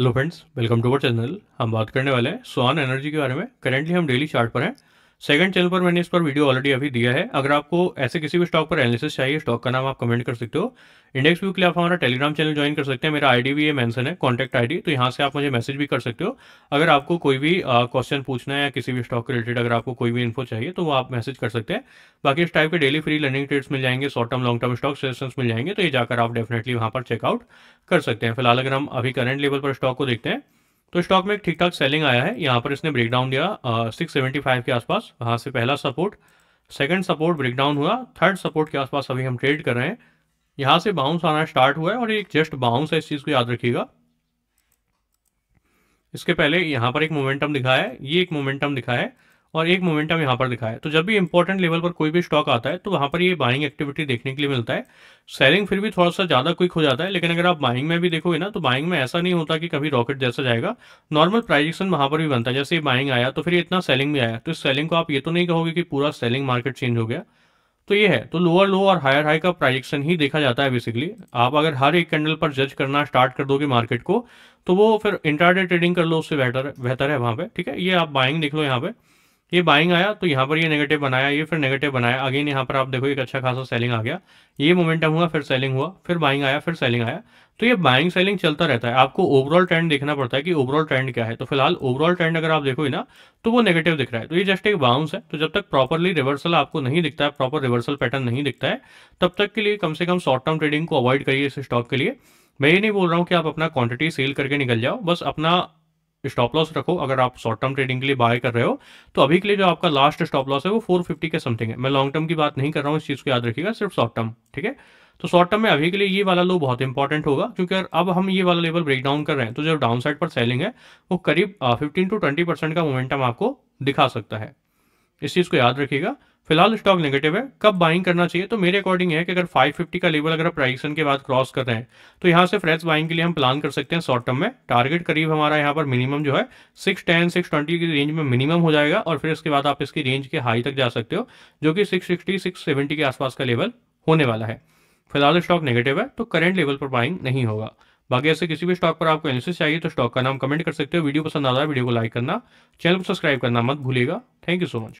hello friends welcome to our channel हम बात करने वाले हैं स्वान एनर्जी के बारे में करेंटली हम डेली चार्ट पर हैं सेकंड चैनल पर मैंने इस पर वीडियो ऑलरेडी अभी दिया है अगर आपको ऐसे किसी भी स्टॉक पर एनालिसिस चाहिए स्टॉक का नाम आप कमेंट कर सकते हो इंडेक्स व्यू के लिए आप हमारा टेलीग्राम चैनल ज्वाइन कर सकते हैं मेरा आईडी भी ये मेंशन है कॉन्टैक्ट आईडी तो यहाँ से आप मुझे मैसेज भी कर सकते हो अगर आपको कोई भी क्वेश्चन पूछना है या किसी भी स्टॉक रिलेटेड अगर आपको कोई भी इन्फो चाहिए तो वो आप मैसेज कर सकते हैं बाकी इस टाइप के डेली फ्री लर्निंग ट्रेड्स मिल जाएंगे short term long term stock suggestion मिल जाएंगे तो ये जाकर आप डेफिनेटली वहाँ पर चेकआउट कर सकते हैं फिलहाल अगर हम अभी करंट लेवल पर स्टॉक को देखते हैं तो स्टॉक में एक ठीक ठाक सेलिंग आया है यहाँ पर इसने ब्रेकडाउन दिया सिक्स सेवेंटी फाइव के आसपास वहाँ से पहला सपोर्ट सेकंड सपोर्ट ब्रेकडाउन हुआ थर्ड सपोर्ट के आसपास अभी हम ट्रेड कर रहे हैं यहाँ से बाउंस आना स्टार्ट हुआ है और एक जस्ट बाउंस है इस चीज़ को याद रखिएगा इसके पहले यहाँ पर एक मोमेंटम दिखा है ये एक मोमेंटम दिखा है और एक मोमेंटम यहाँ पर दिखाया तो जब भी इंपॉर्टेंट लेवल पर कोई भी स्टॉक आता है तो वहाँ पर ये बाइंग एक्टिविटी देखने के लिए मिलता है सेलिंग फिर भी थोड़ा सा ज़्यादा क्विक हो जाता है लेकिन अगर आप बाइंग में भी देखोगे ना तो बाइंग में ऐसा नहीं होता कि कभी रॉकेट जैसा जाएगा नॉर्मल प्राइजेक्शन वहाँ पर भी बनता है जैसे ये बाइंग आया तो फिर इतना सेलिंग भी आया तो इस सेलिंग को आप ये तो नहीं कहोगे कि पूरा सेलिंग मार्केट चेंज हो गया तो ये है तो लोअर लो और हायर हाई का प्राइजेक्शन ही देखा जाता है बेसिकली आप अगर हर एक कैंडल पर जज करना स्टार्ट कर दोगे मार्केट को तो वो फिर इंटरडे ट्रेडिंग कर लो उससे बेहतर बेहतर है वहाँ पे ठीक है ये आप बाइंग देख लो यहाँ पे ये बाइंग आया तो यहाँ पर ये नेगेटिव बनाया ये फिर नेगेटिव बनाया अगेन यहाँ पर आप देखो एक अच्छा खासा सेलिंग आ गया ये मोमेंटम हुआ फिर सेलिंग हुआ फिर बाइंग आया फिर सेलिंग आया तो ये बाइंग सेलिंग चलता रहता है आपको ओवरऑल ट्रेंड देखना पड़ता है कि ओवरऑल ट्रेंड क्या है तो फिलहाल ओवरऑल ट्रेंड अगर आप देखो ना तो वो नेगेटिव दिख रहा है तो ये जस्ट एक बाउंस है तो जब तक प्रॉपरली रिवर्सल आपको नहीं दिखता है प्रॉपर रिवर्सल पैटर्न नहीं दिखता है तब तक के लिए कम से कम शॉर्ट टर्म ट्रेडिंग को अवॉइड करिए इस स्टॉक के लिए मैं ये नहीं बोल रहा हूँ कि आप अपना क्वांटिटी सेल करके निकल जाओ बस अपना स्टॉप लॉस रखो अगर आप शॉर्ट टर्म ट्रेडिंग के लिए बाय कर रहे हो तो अभी के लिए जो आपका लास्ट स्टॉप लॉस है वो फोर फिफ्टी के समथिंग है मैं लॉन्ग टर्म की बात नहीं कर रहा हूँ इस चीज़ को याद रखिएगा सिर्फ शॉर्ट टर्म ठीक है तो शॉर्ट टर्म में अभी के लिए ये वाला लो बहुत इंपॉर्टेंट होगा क्योंकि अब हम ये वाला लेवल ब्रेक डाउन कर रहे हैं तो जो डाउन साइड पर सेलिंग है वो करीब फिफ्टीन टू ट्वेंटी परसेंट का मोमेंटम आपको दिखा सकता है इस चीज़ को याद रखिएगा फिलहाल स्टॉक नेगेटिव है कब बाइंग करना चाहिए तो मेरे अकॉर्डिंग है कि अगर 550 का लेवल अगर प्राइसन के बाद क्रॉस कर रहे हैं तो यहाँ से फ्रेश बाइंग के लिए हम प्लान कर सकते हैं शॉर्ट टर्म में टारगेट करीब हमारा यहाँ पर मिनिमम जो है सिक्स टेन सिक्स ट्वेंटी की रेंज में मिनिमम हो जाएगा और फिर इसके बाद आप इसकी रेंज के हाई तक जा सकते हो जो कि सिक्स सिक्सटी सिक्स सेवेंटी के आसपास का लेवल होने वाला है फिलहाल स्टॉक नेगेटिव है तो करेंट लेवल पर बाइंग नहीं होगा बाकी ऐसे किसी भी स्टॉक पर आपको एनालिसिस चाहिए तो स्टॉक का नाम कमेंट कर सकते हो वीडियो पसंद आ रहा है वीडियो को लाइक करना चैनल को सब्सक्राइब करना मत भूलेगा थैंक यू सो मच